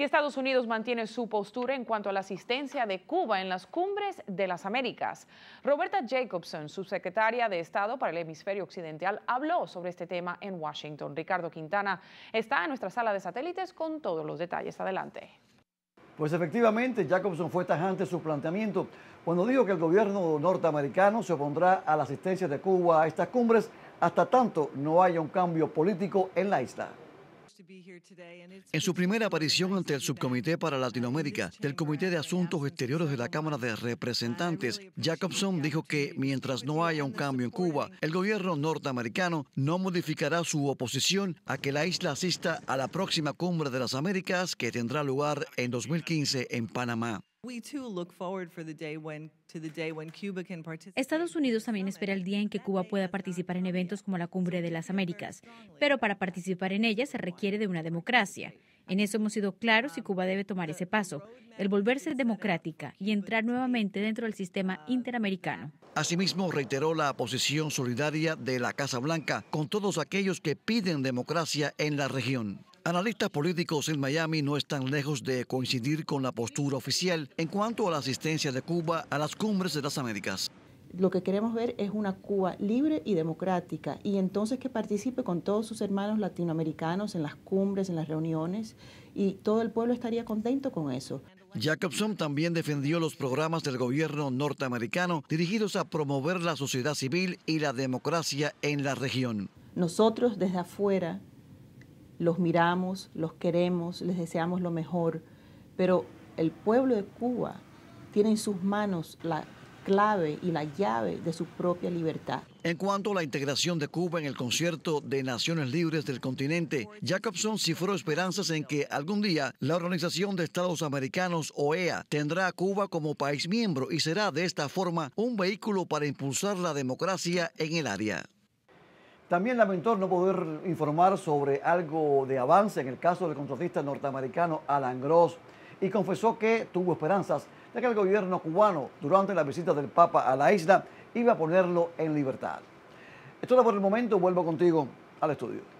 Y Estados Unidos mantiene su postura en cuanto a la asistencia de Cuba en las cumbres de las Américas. Roberta Jacobson, subsecretaria de Estado para el Hemisferio Occidental, habló sobre este tema en Washington. Ricardo Quintana está en nuestra sala de satélites con todos los detalles. Adelante. Pues efectivamente, Jacobson fue tajante en su planteamiento cuando dijo que el gobierno norteamericano se opondrá a la asistencia de Cuba a estas cumbres hasta tanto no haya un cambio político en la isla. En su primera aparición ante el Subcomité para Latinoamérica del Comité de Asuntos Exteriores de la Cámara de um, Representantes, Jacobson dijo que mientras no haya un cambio en Cuba, el gobierno norteamericano no modificará su oposición a que la isla asista a la próxima Cumbre de las Américas que tendrá lugar en 2015 en Panamá. Estados Unidos también espera el día en que Cuba pueda participar en eventos como la Cumbre de las Américas, pero para participar en ella se requiere de una democracia. En eso hemos sido claros y Cuba debe tomar ese paso, el volverse democrática y entrar nuevamente dentro del sistema interamericano. Asimismo, reiteró la posición solidaria de la Casa Blanca con todos aquellos que piden democracia en la región. Analistas políticos en Miami no están lejos de coincidir con la postura oficial en cuanto a la asistencia de Cuba a las cumbres de las Américas. Lo que queremos ver es una Cuba libre y democrática y entonces que participe con todos sus hermanos latinoamericanos en las cumbres, en las reuniones y todo el pueblo estaría contento con eso. Jacobson también defendió los programas del gobierno norteamericano dirigidos a promover la sociedad civil y la democracia en la región. Nosotros desde afuera los miramos, los queremos, les deseamos lo mejor, pero el pueblo de Cuba tiene en sus manos la clave y la llave de su propia libertad. En cuanto a la integración de Cuba en el concierto de Naciones Libres del continente, Jacobson cifró esperanzas en que algún día la Organización de Estados Americanos, OEA, tendrá a Cuba como país miembro y será de esta forma un vehículo para impulsar la democracia en el área. También lamentó no poder informar sobre algo de avance en el caso del contratista norteamericano Alan Gross y confesó que tuvo esperanzas de que el gobierno cubano, durante la visita del Papa a la isla, iba a ponerlo en libertad. Esto todo por el momento, vuelvo contigo al estudio.